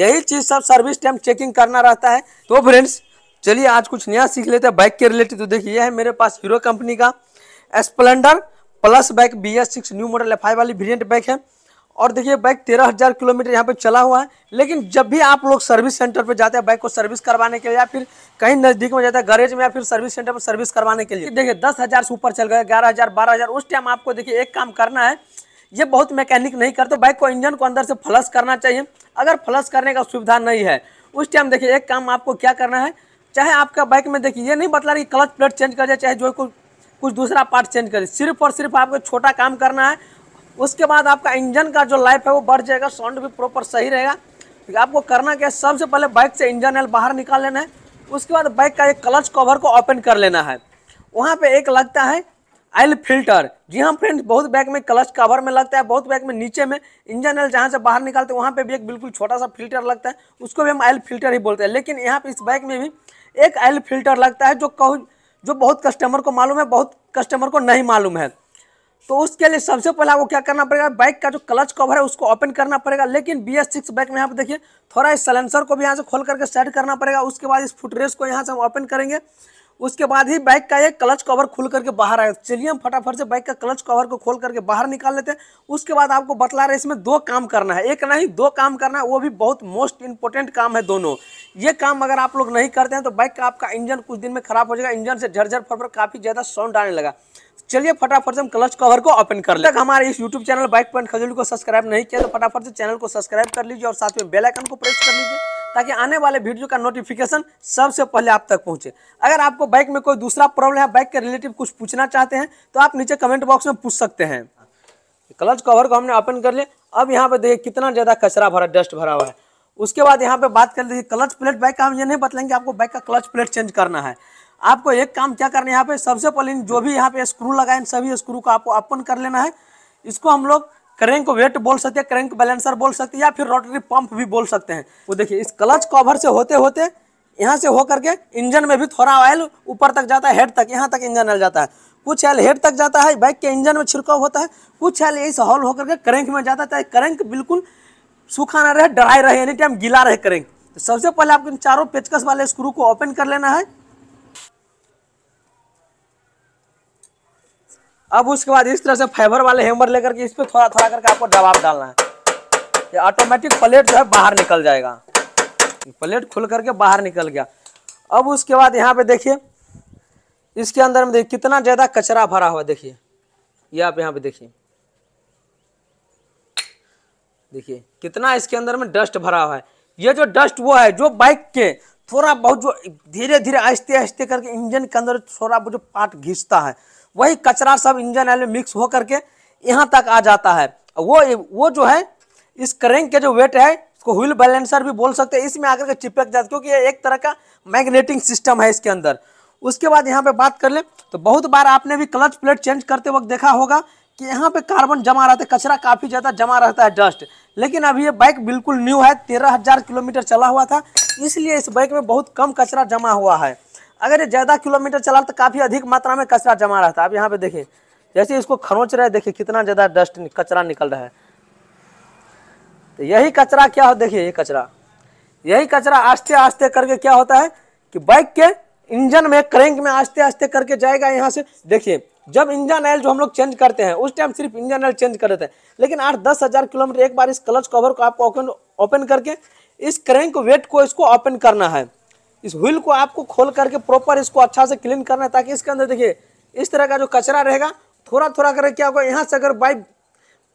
यही चीज़ सब service time checking करना रहता है तो फ्रेंड्स चलिए आज कुछ नया सीख लेते हैं बाइक के रिलेटेड तो देखिए है मेरे पास हीरो कंपनी का Splendor plus bike B S six new model F वाली वेरियंट बाइक है और देखिए बाइक तेरह हज़ार किलोमीटर यहाँ पे चला हुआ है लेकिन जब भी आप लोग सर्विस सेंटर पे जाते हैं बाइक को सर्विस करवाने के लिए या फिर कहीं नज़दीक में जाते हैं गैरेज में या फिर सर्विस सेंटर पर सर्विस करवाने के लिए देखिए दस हज़ार से ऊपर चल गए ग्यारह हज़ार बारह हज़ार उस टाइम आपको देखिए एक काम करना है ये बहुत मैकेनिक नहीं करते बाइक को इंजन को अंदर से फ्लश करना चाहिए अगर फ्लश करने का सुविधा नहीं है उस टाइम देखिए एक काम आपको क्या करना है चाहे आपका बाइक में देखिए ये नहीं बतला कि क्लच प्लेट चेंज कर जाए चाहे जो कुछ कुछ दूसरा पार्ट चेंज कर सिर्फ और सिर्फ आपको छोटा काम करना है उसके बाद आपका इंजन का जो लाइफ है वो बढ़ जाएगा साउंड भी प्रॉपर सही रहेगा तो आपको करना क्या है सबसे पहले बाइक से इंजन एल बाहर निकाल लेना है उसके बाद बाइक का एक क्लच कवर को ओपन कर लेना है वहाँ पे एक लगता है आयल फिल्टर जी हाँ फ्रेंड्स बहुत बैग में क्लच कवर में लगता है बहुत बैग में नीचे में इंजन ऑयल जहाँ से बाहर निकालते हैं वहाँ पे भी एक बिल्कुल छोटा सा फिल्टर लगता है उसको भी हम आयल फिल्टर ही बोलते हैं लेकिन यहाँ पे इस बैग में भी एक आयल फिल्टर लगता है जो कहू जो बहुत कस्टमर को मालूम है बहुत कस्टमर को नहीं मालूम है तो उसके लिए सबसे पहले आपको क्या करना पड़ेगा बाइक का जो क्लच कवर है उसको ओपन करना पड़ेगा लेकिन बी एस सिक्स बाइक में यहाँ पर देखिए थोड़ा इस सलेंसर को भी यहाँ से खोल करके सेट करना पड़ेगा उसके बाद इस फुटरेस को यहाँ से हम ओपन करेंगे उसके बाद ही बाइक का एक क्लच कवर खुल करके बाहर आया चलिए हम फटाफट से बाइक का क्लच कवर को खोल करके बाहर निकाल लेते हैं उसके बाद आपको बतला रहे इसमें दो काम करना है एक नहीं दो काम करना है वो भी बहुत मोस्ट इंपॉर्टेंट काम है दोनों ये काम अगर आप लोग नहीं करते हैं तो बाइक का आपका इंजन कुछ दिन में खराब हो जाएगा इंजन से झरझर फरफर काफ़ी ज़्यादा साउंड आने लगा चलिए फटाफट से हम क्लच कवर को ओपन कर ले तक हमारे इस YouTube channel bike point Khajuli को सब्सक्राइब नहीं किया तो फटाफट से चैनल को सब्सक्राइब कर लीजिए और साथ में बेल आइकन को प्रेस कर लीजिए ताकि आने वाले वीडियो का नोटिफिकेशन सबसे पहले आप तक पहुंचे अगर आपको बाइक में कोई दूसरा प्रॉब्लम है बाइक के रिलेटिव कुछ पूछना चाहते हैं तो आप नीचे कमेंट बॉक्स में पूछ सकते हैं क्लच कवर को हमने ओपन कर लिया अब यहाँ पे देखिए कितना ज़्यादा कचरा भरा डस्ट भरा हुआ है उसके बाद यहाँ पे बात कर लीजिए क्लच प्लेट बाइक का हम ये नहीं बतलाएंगे आपको बाइक का क्लच प्लेट चेंज करना है आपको एक काम क्या करना है यहाँ पे सबसे पहले जो भी यहाँ पे स्क्रू लगाए सभी स्क्रू को आपको ओपन कर लेना है इसको हम लोग क्रैंक वेट बोल सकते हैं क्रैंक बैलेंसर बोल सकते हैं या फिर रोटरी पंप भी बोल सकते हैं वो देखिए इस क्लच कवर से होते होते यहाँ से होकर के इंजन में भी थोड़ा ऑयल ऊपर तक जाता है हेड तक यहाँ तक इंजन हल जाता है कुछ ऑयल हेड तक जाता है बाइक के इंजन में छिड़काव होता है कुछ ऑयल यही हॉल होकर के क्रैंक में जाता है क्रैंक बिल्कुल सूखा ना रहे ड्राई रहे एनी टाइम गीला रहे क्रैंक तो सबसे पहले आपको इन चारों पेचकस वाले स्क्रू को ओपन कर लेना है अब उसके बाद इस तरह से फाइबर वाले हेमर लेकर के इस पर थोड़ा थोड़ा करके आपको दबाव डालना है ये ऑटोमेटिक प्लेट जो है बाहर निकल जाएगा प्लेट खुल करके बाहर निकल गया अब उसके बाद यहाँ पे देखिए इसके अंदर में देखिए कितना ज़्यादा कचरा भरा हुआ देखिए ये आप यहाँ पे देखिए देखिए कितना इसके अंदर में डस्ट भरा हुआ है ये जो डस्ट वो है जो बाइक के थोड़ा बहुत जो धीरे धीरे आहिस्ते आहिस्ते करके इंजन के अंदर थोड़ा बहुत जो पार्ट घिसता है वही कचरा सब इंजन ऑयल में मिक्स होकर के यहाँ तक आ जाता है वो वो जो है इस करेंग के जो वेट है इसको व्हील बैलेंसर भी बोल सकते हैं इसमें आकर के चिपक जाता क्योंकि ये एक तरह का मैग्नेटिंग सिस्टम है इसके अंदर उसके बाद यहाँ पे बात कर ले तो बहुत बार आपने भी क्लच प्लेट चेंज करते वक्त देखा होगा कि यहाँ पे कार्बन जमा रहता है कचरा काफ़ी ज़्यादा जमा रहता है डस्ट लेकिन अभी ये बाइक बिल्कुल न्यू है तेरह हज़ार किलोमीटर चला हुआ था इसलिए इस बाइक में बहुत कम कचरा जमा हुआ है अगर ये ज़्यादा किलोमीटर चला तो काफ़ी अधिक मात्रा में कचरा जमा रहता है आप यहाँ पे देखिए जैसे इसको खरोच रहे देखिए कितना ज़्यादा डस्ट कचरा निकल रहा है तो यही कचरा क्या हो देखिए ये कचरा यही कचरा आस्ते आस्ते करके क्या होता है कि बाइक के इंजन में क्रैंक में आस्ते आस्ते करके जाएगा यहाँ से देखिए जब इंजन ऑयल जो हम लोग चेंज करते हैं उस टाइम सिर्फ इंजन ऑयल चेंज कर देते हैं लेकिन आठ दस हज़ार किलोमीटर एक बार इस क्लच कवर को आपको ओपन ओपन करके इस क्रैंक वेट को इसको ओपन करना है इस व्हील को आपको खोल करके प्रॉपर इसको अच्छा से क्लीन करना है ताकि इसके अंदर देखिए इस तरह का जो कचरा रहेगा थोड़ा थोड़ा करके क्या होगा यहाँ से अगर बाई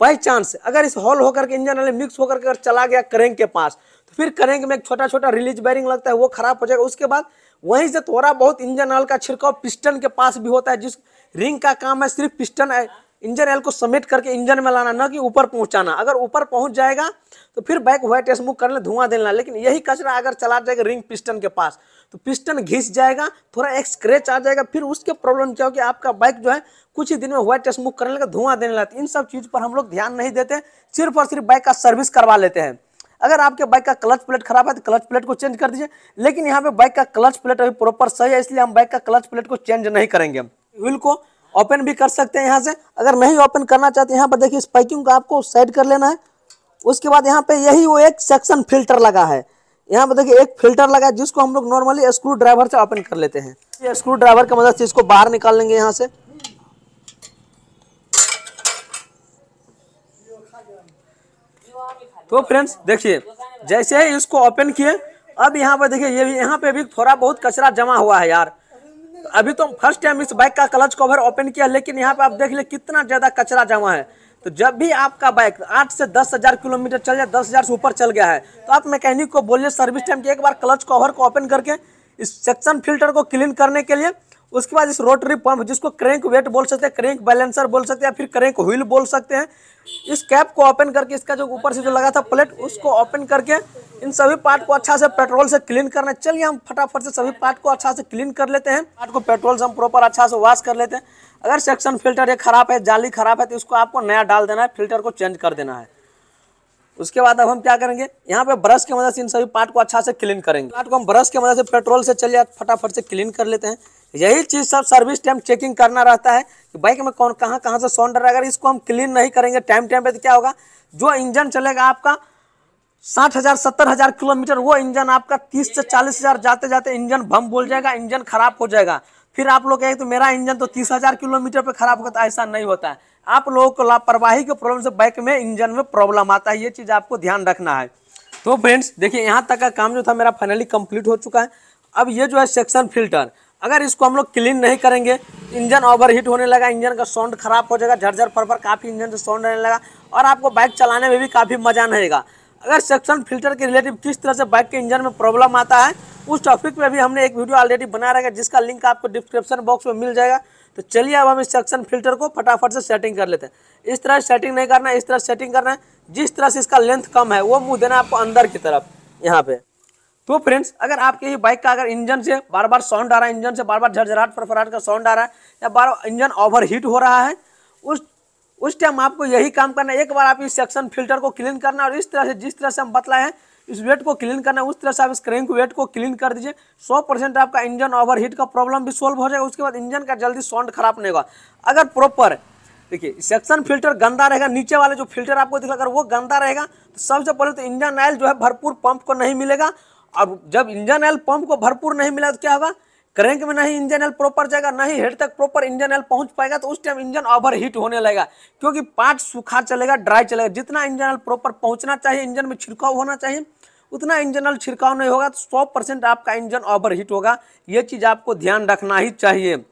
बाई चांस अगर इस हॉल होकर के इंजन वाले मिक्स होकर के अगर चला गया करेंग के पास तो फिर करेंग में एक छोटा छोटा रिलीज बैरिंग लगता है वो खराब हो जाएगा उसके बाद वहीं से थोड़ा बहुत इंजन ऑयल का छिड़काव पिस्टन के पास भी होता है जिस रिंग का काम है सिर्फ पिस्टन है इंजन एल को समेट करके इंजन में लाना ना कि ऊपर पहुंचाना अगर ऊपर पहुंच जाएगा तो फिर बाइक व्हाइट स्मूक कर ले धुआं देना लेकिन यही कचरा अगर चला जाएगा रिंग पिस्टन के पास तो पिस्टन घिस जाएगा थोड़ा एक स्क्रेच आ जाएगा फिर उसके प्रॉब्लम क्या होगी आपका बाइक जो है कुछ ही दिन में व्हाइट स्मूक करने लगा धुआं देने लगता इन सब चीज़ पर हम लोग ध्यान नहीं देते सिर्फ और सिर्फ बाइक का सर्विस करवा लेते हैं अगर आपके बाइक का क्लच प्लेट खराब है तो क्लच प्लेट को चेंज कर दीजिए लेकिन यहाँ पे बाइक का क्लच प्लेट अभी प्रॉपर सही है इसलिए हम बाइक का क्लच प्लेट को चेंज नहीं करेंगे व्हील को ओपन भी कर सकते हैं यहाँ से अगर नहीं ओपन करना चाहते यहाँ पर देखिए इस पैकिंग आपको सेट कर लेना है उसके बाद यहाँ पे यही वो एक सेक्शन फिल्टर लगा है यहाँ पर देखिए एक फिल्टर लगा है जिसको हम लोग नॉर्मली स्क्रू ड्राइवर से ओपन कर लेते हैं स्क्रू ड्राइवर की मदद से इसको बाहर निकाल लेंगे यहाँ से तो फ्रेंड्स देखिए जैसे ही इसको ओपन किए अब यहाँ पर देखिए ये यह भी यहाँ पे भी थोड़ा बहुत कचरा जमा हुआ है यार अभी तो हम फर्स्ट टाइम इस बाइक का क्लच कवर ओपन किया लेकिन यहाँ पे आप देख ले कितना ज़्यादा कचरा जमा है तो जब भी आपका बाइक आठ से दस हज़ार किलोमीटर चल जाए दस हज़ार से ऊपर चल गया है तो आप मैकेनिक को बोलिए सर्विस टाइम की एक बार क्लच कवर को ओपन करके इस सेक्शन फिल्टर को क्लीन करने के लिए उसके बाद इस रोटरी पंप जिसको क्रैंक वेट बोल सकते हैं क्रैंक बैलेंसर बोल सकते हैं फिर क्रैंक व्हील बोल सकते हैं इस कैप को ओपन करके इसका जो ऊपर से जो लगा था प्लेट उसको ओपन करके इन सभी पार्ट को अच्छा से पेट्रोल से क्लीन करना है चलिए हम फटाफट से सभी पार्ट को अच्छा से क्लीन कर लेते हैं पार्ट को पेट्रोल से हम प्रॉपर अच्छा से वॉश कर लेते हैं अगर सेक्शन फिल्टर ये खराब है जाली खराब है तो इसको आपको नया डाल देना है फिल्टर को चेंज कर देना है उसके बाद अब हम क्या करेंगे यहाँ पे ब्रश की मदद से इन सभी पार्ट को अच्छा से क्लीन करेंगे पार्ट को हम ब्रश की मदद से पेट्रोल से चलिए फटाफट से क्लीन कर लेते हैं यही चीज़ सब सर्विस टाइम चेकिंग करना रहता है कि बाइक में कौन कहाँ कहाँ से सॉन्ड अगर इसको हम क्लीन नहीं करेंगे टाइम टाइम पे तो क्या होगा जो इंजन चलेगा आपका साठ हज़ार सत्तर हज़ार किलोमीटर वो इंजन आपका तीस से चालीस हज़ार जाते जाते इंजन भम बोल जाएगा इंजन खराब हो जाएगा फिर आप लोग कहेंगे तो मेरा इंजन तो तीस हजार किलोमीटर पर खराब होता है तो ऐसा नहीं होता है आप लोगों को लापरवाही के प्रॉब्लम से बाइक में इंजन में प्रॉब्लम आता है ये चीज़ आपको ध्यान रखना है तो फ्रेंड्स देखिए यहाँ तक का काम जो था मेरा फाइनली कंप्लीट हो चुका है अब ये जो है सेक्शन फिल्टर अगर इसको हम लोग क्लीन नहीं करेंगे इंजन ओवरहीट होने लगा इंजन का साउंड खराब हो जाएगा झरझर पर पर काफ़ी इंजन से साउंड रहने लगा और आपको बाइक चलाने में भी काफ़ी मज़ा नहीं आएगा अगर सेक्शन फिल्टर के रिलेटिव किस तरह से बाइक के इंजन में प्रॉब्लम आता है उस टॉपिक पे भी हमने एक वीडियो ऑलरेडी बना है जिसका लिंक आपको डिस्क्रिप्शन बॉक्स में मिल जाएगा तो चलिए अब हम इस सेक्शन फिल्टर को फटाफट से सेटिंग कर लेते हैं इस तरह सेटिंग नहीं करना है इस तरह सेटिंग करना है जिस तरह से इसका लेंथ कम है वो मुँह देना आपको अंदर की तरफ यहाँ पे तो फ्रेंड्स अगर आपके ही बाइक का अगर इंजन से बार बार साउंड आ रहा है इंजन से बार बार झरझराहट फरफराहट का साउंड आ रहा है या बार इंजन ओवर हीट हो रहा है उस उस टाइम आपको यही काम करना है एक बार आप इस सेक्शन फिल्टर को क्लीन करना और इस तरह से जिस तरह से हम बतलाए हैं इस वेट को क्लीन करना है उस तरह से आप इस क्रैंक वेट को क्लीन कर दीजिए 100 परसेंट आपका इंजन ओवरहीट का प्रॉब्लम भी सॉल्व हो जाएगा उसके बाद इंजन का जल्दी साउंड खराब नहीं होगा अगर प्रॉपर देखिए सेक्शन फिल्टर गंदा रहेगा नीचे वाले जो फिल्टर आपको दिखा अगर वो गंदा रहेगा तो सबसे पहले तो इंजन ऑयल जो है भरपूर पंप को नहीं मिलेगा और जब इंजन ऑयल पंप को भरपूर नहीं मिला तो क्या होगा क्रैंक में नहीं इंजन ऑयल प्रॉपर जाएगा नहीं हेड तक प्रॉपर इंजन ऑयल पहुंच पाएगा तो उस टाइम इंजन ओवर हीट होने लगेगा क्योंकि पार्ट सूखा चलेगा ड्राई चलेगा जितना इंजन ऑयल प्रॉपर पहुंचना चाहिए इंजन में छिड़काव होना चाहिए उतना इंजन ऑयल छिड़काव नहीं होगा तो सौ परसेंट आपका इंजन ओवर हीट होगा ये चीज़ आपको ध्यान रखना ही चाहिए